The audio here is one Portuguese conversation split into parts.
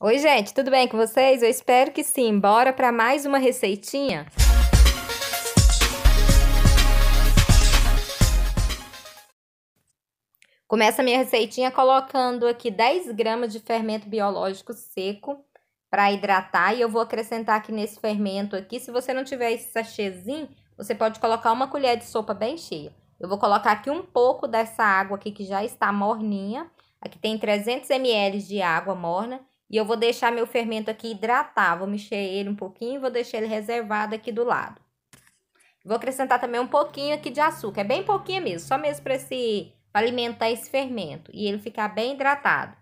Oi, gente, tudo bem com vocês? Eu espero que sim. Bora para mais uma receitinha? Começa a minha receitinha colocando aqui 10 gramas de fermento biológico seco para hidratar e eu vou acrescentar aqui nesse fermento aqui. Se você não tiver esse sachêzinho, você pode colocar uma colher de sopa bem cheia. Eu vou colocar aqui um pouco dessa água aqui que já está morninha. Aqui tem 300 ml de água morna e eu vou deixar meu fermento aqui hidratar, vou mexer ele um pouquinho, vou deixar ele reservado aqui do lado. Vou acrescentar também um pouquinho aqui de açúcar, é bem pouquinho mesmo, só mesmo para esse pra alimentar esse fermento e ele ficar bem hidratado.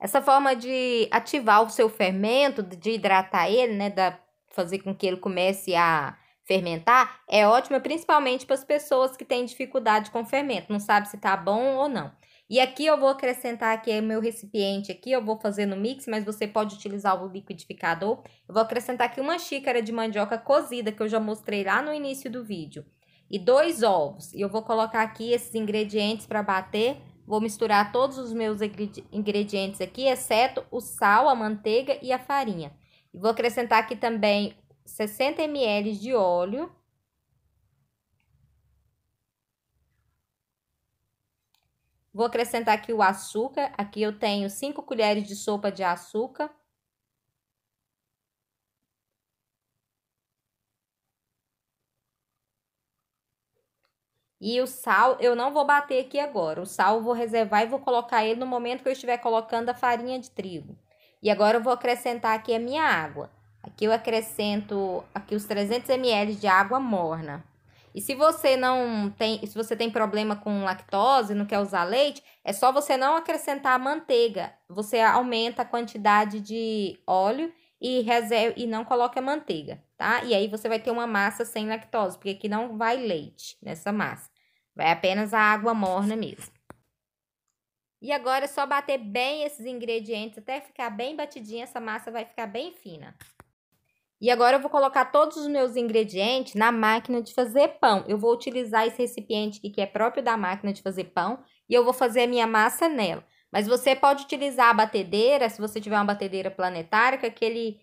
Essa forma de ativar o seu fermento, de hidratar ele, né, da fazer com que ele comece a fermentar, é ótima principalmente para as pessoas que têm dificuldade com fermento, não sabe se tá bom ou não. E aqui eu vou acrescentar aqui é meu recipiente aqui, eu vou fazer no mix, mas você pode utilizar o liquidificador. Eu vou acrescentar aqui uma xícara de mandioca cozida, que eu já mostrei lá no início do vídeo. E dois ovos. E eu vou colocar aqui esses ingredientes para bater. Vou misturar todos os meus ingredientes aqui, exceto o sal, a manteiga e a farinha. E vou acrescentar aqui também 60 ml de óleo Vou acrescentar aqui o açúcar. Aqui eu tenho 5 colheres de sopa de açúcar. E o sal, eu não vou bater aqui agora. O sal eu vou reservar e vou colocar ele no momento que eu estiver colocando a farinha de trigo. E agora eu vou acrescentar aqui a minha água. Aqui eu acrescento aqui os 300 ml de água morna. E se você não tem, se você tem problema com lactose, não quer usar leite, é só você não acrescentar manteiga. Você aumenta a quantidade de óleo e reserva e não coloca manteiga, tá? E aí você vai ter uma massa sem lactose, porque aqui não vai leite nessa massa. Vai apenas a água morna mesmo. E agora é só bater bem esses ingredientes até ficar bem batidinha, essa massa vai ficar bem fina. E agora eu vou colocar todos os meus ingredientes na máquina de fazer pão. Eu vou utilizar esse recipiente aqui, que é próprio da máquina de fazer pão, e eu vou fazer a minha massa nela. Mas você pode utilizar a batedeira, se você tiver uma batedeira planetária, com aquele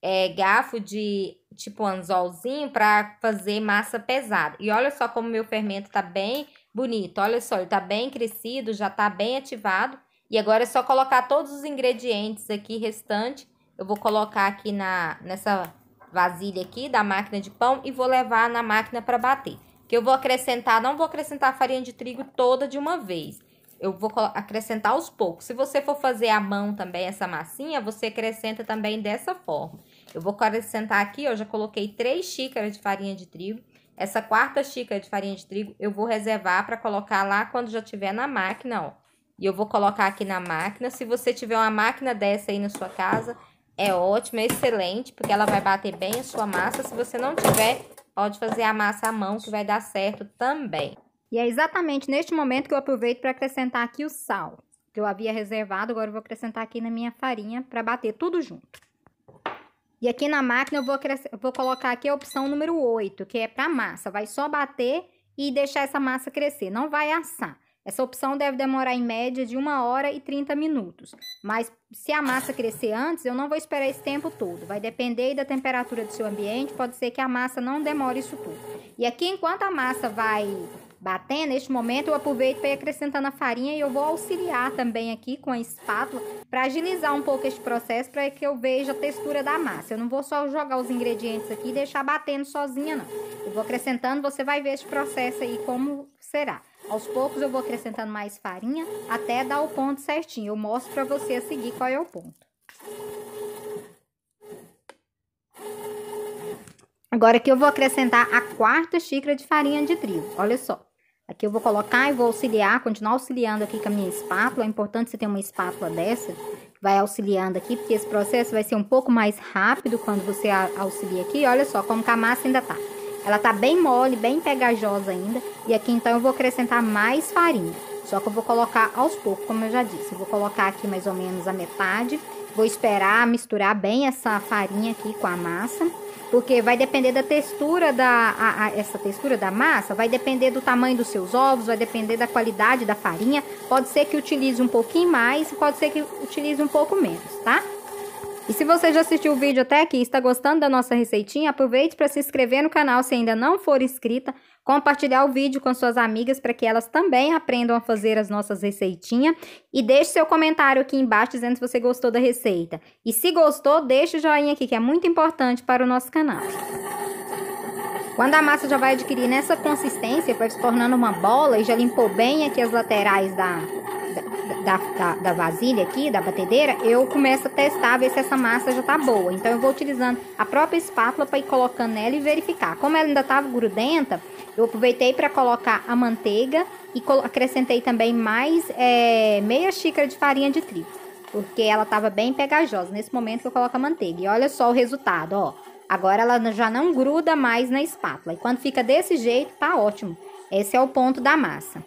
é, garfo de tipo anzolzinho para fazer massa pesada. E olha só como meu fermento tá bem bonito. Olha só, ele tá bem crescido, já tá bem ativado. E agora é só colocar todos os ingredientes aqui restante eu vou colocar aqui na, nessa vasilha aqui da máquina de pão e vou levar na máquina para bater. Que eu vou acrescentar, não vou acrescentar a farinha de trigo toda de uma vez. Eu vou acrescentar aos poucos. Se você for fazer à mão também essa massinha, você acrescenta também dessa forma. Eu vou acrescentar aqui, eu já coloquei três xícaras de farinha de trigo. Essa quarta xícara de farinha de trigo eu vou reservar para colocar lá quando já tiver na máquina, ó. E eu vou colocar aqui na máquina. Se você tiver uma máquina dessa aí na sua casa, é ótima, é excelente, porque ela vai bater bem a sua massa. Se você não tiver, pode fazer a massa à mão, que vai dar certo também. E é exatamente neste momento que eu aproveito para acrescentar aqui o sal, que eu havia reservado, agora eu vou acrescentar aqui na minha farinha para bater tudo junto. E aqui na máquina eu vou, eu vou colocar aqui a opção número 8, que é para massa. Vai só bater e deixar essa massa crescer, não vai assar. Essa opção deve demorar em média de 1 hora e 30 minutos, mas se a massa crescer antes, eu não vou esperar esse tempo todo. Vai depender da temperatura do seu ambiente, pode ser que a massa não demore isso tudo. E aqui, enquanto a massa vai batendo, neste momento eu aproveito para ir acrescentando a farinha e eu vou auxiliar também aqui com a espátula para agilizar um pouco este processo para que eu veja a textura da massa. Eu não vou só jogar os ingredientes aqui e deixar batendo sozinha, não. Eu vou acrescentando, você vai ver este processo aí como será. Aos poucos eu vou acrescentando mais farinha até dar o ponto certinho. Eu mostro para você a seguir qual é o ponto. Agora aqui eu vou acrescentar a quarta xícara de farinha de trigo. Olha só. Aqui eu vou colocar e vou auxiliar, continuar auxiliando aqui com a minha espátula. É importante você ter uma espátula dessa, vai auxiliando aqui, porque esse processo vai ser um pouco mais rápido quando você auxilia aqui. Olha só como que a massa ainda tá. Ela tá bem mole, bem pegajosa ainda. E aqui então eu vou acrescentar mais farinha. Só que eu vou colocar aos poucos, como eu já disse. Eu vou colocar aqui mais ou menos a metade. Vou esperar misturar bem essa farinha aqui com a massa. Porque vai depender da textura da... A, a, essa textura da massa vai depender do tamanho dos seus ovos, vai depender da qualidade da farinha. Pode ser que utilize um pouquinho mais, pode ser que utilize um pouco menos, tá? E se você já assistiu o vídeo até aqui e está gostando da nossa receitinha, aproveite para se inscrever no canal se ainda não for inscrita, compartilhar o vídeo com suas amigas para que elas também aprendam a fazer as nossas receitinhas e deixe seu comentário aqui embaixo dizendo se você gostou da receita. E se gostou, deixe o joinha aqui que é muito importante para o nosso canal. Quando a massa já vai adquirir nessa consistência, vai se tornando uma bola e já limpou bem aqui as laterais da da, da, da, vasilha aqui, da batedeira, eu começo a testar, ver se essa massa já tá boa. Então, eu vou utilizando a própria espátula para ir colocando nela e verificar. Como ela ainda estava tá grudenta, eu aproveitei para colocar a manteiga e acrescentei também mais é, meia xícara de farinha de trigo, porque ela estava bem pegajosa nesse momento que eu coloco a manteiga. E olha só o resultado, ó. Agora ela já não gruda mais na espátula. E quando fica desse jeito, tá ótimo. Esse é o ponto da massa.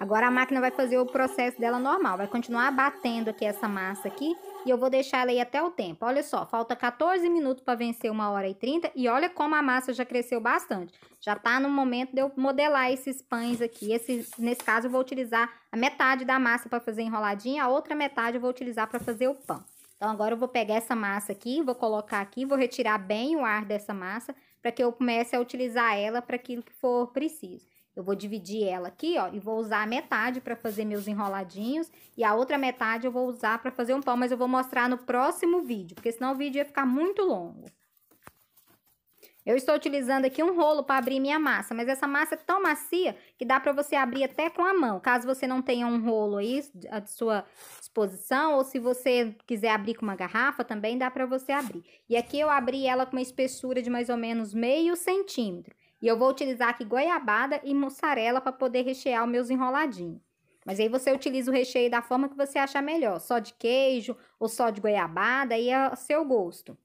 Agora a máquina vai fazer o processo dela normal, vai continuar batendo aqui essa massa aqui e eu vou deixar ela aí até o tempo. Olha só, falta 14 minutos para vencer uma hora e 30 e olha como a massa já cresceu bastante. Já tá no momento de eu modelar esses pães aqui. Esse, nesse caso eu vou utilizar a metade da massa para fazer enroladinha, a outra metade eu vou utilizar para fazer o pão. Então agora eu vou pegar essa massa aqui, vou colocar aqui, vou retirar bem o ar dessa massa para que eu comece a utilizar ela para aquilo que for preciso. Eu vou dividir ela aqui, ó, e vou usar a metade para fazer meus enroladinhos e a outra metade eu vou usar para fazer um pão, mas eu vou mostrar no próximo vídeo, porque senão o vídeo ia ficar muito longo. Eu estou utilizando aqui um rolo para abrir minha massa, mas essa massa é tão macia que dá para você abrir até com a mão. Caso você não tenha um rolo aí à sua disposição, ou se você quiser abrir com uma garrafa, também dá para você abrir. E aqui eu abri ela com uma espessura de mais ou menos meio centímetro. E eu vou utilizar aqui goiabada e mussarela para poder rechear os meus enroladinhos. Mas aí você utiliza o recheio da forma que você achar melhor, só de queijo ou só de goiabada, aí é o seu gosto.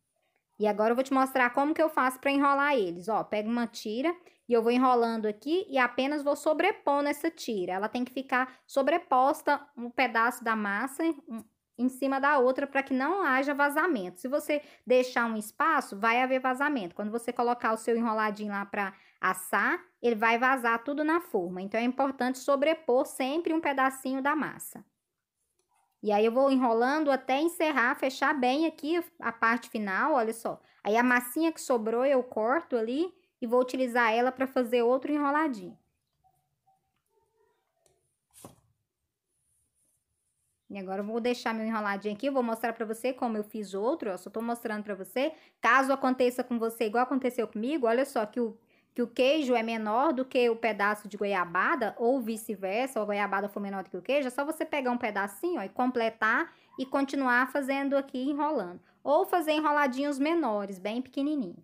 E agora eu vou te mostrar como que eu faço para enrolar eles. Ó, pego uma tira e eu vou enrolando aqui e apenas vou sobrepor essa tira. Ela tem que ficar sobreposta um pedaço da massa, em cima da outra para que não haja vazamento. Se você deixar um espaço, vai haver vazamento. Quando você colocar o seu enroladinho lá para assar, ele vai vazar tudo na forma. Então é importante sobrepor sempre um pedacinho da massa. E aí eu vou enrolando até encerrar, fechar bem aqui a parte final, olha só. Aí a massinha que sobrou eu corto ali e vou utilizar ela para fazer outro enroladinho. E agora eu vou deixar meu enroladinho aqui, eu vou mostrar pra você como eu fiz outro, ó, só tô mostrando pra você. Caso aconteça com você igual aconteceu comigo, olha só que o, que o queijo é menor do que o pedaço de goiabada, ou vice-versa, ou a goiabada for menor do que o queijo, é só você pegar um pedacinho, ó, e completar e continuar fazendo aqui, enrolando. Ou fazer enroladinhos menores, bem pequenininho.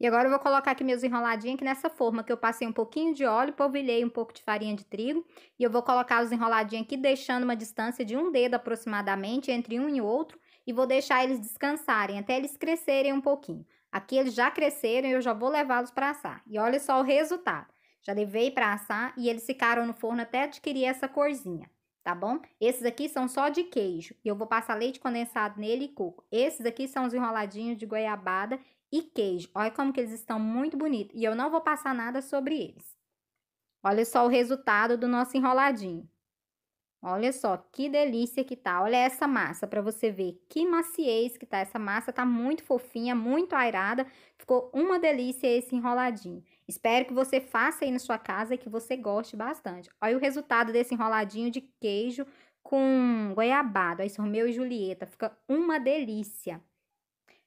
E agora eu vou colocar aqui meus enroladinhos aqui nessa forma que eu passei um pouquinho de óleo, polvilhei um pouco de farinha de trigo e eu vou colocar os enroladinhos aqui deixando uma distância de um dedo aproximadamente entre um e outro e vou deixar eles descansarem até eles crescerem um pouquinho. Aqui eles já cresceram e eu já vou levá-los para assar. E olha só o resultado. Já levei para assar e eles ficaram no forno até adquirir essa corzinha tá bom? Esses aqui são só de queijo e eu vou passar leite condensado nele e coco. Esses aqui são os enroladinhos de goiabada e queijo. Olha como que eles estão muito bonitos. E eu não vou passar nada sobre eles. Olha só o resultado do nosso enroladinho. Olha só que delícia que tá. Olha essa massa para você ver que maciez que tá essa massa, tá muito fofinha, muito airada. Ficou uma delícia esse enroladinho. Espero que você faça aí na sua casa e que você goste bastante. Olha o resultado desse enroladinho de queijo com goiabada, aí Romeu e Julieta, fica uma delícia.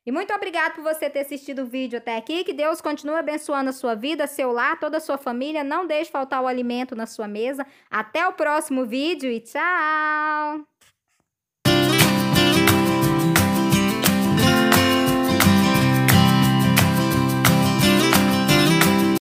E muito obrigado por você ter assistido o vídeo até aqui. Que Deus continue abençoando a sua vida, seu lar, toda a sua família. Não deixe faltar o alimento na sua mesa. Até o próximo vídeo e tchau!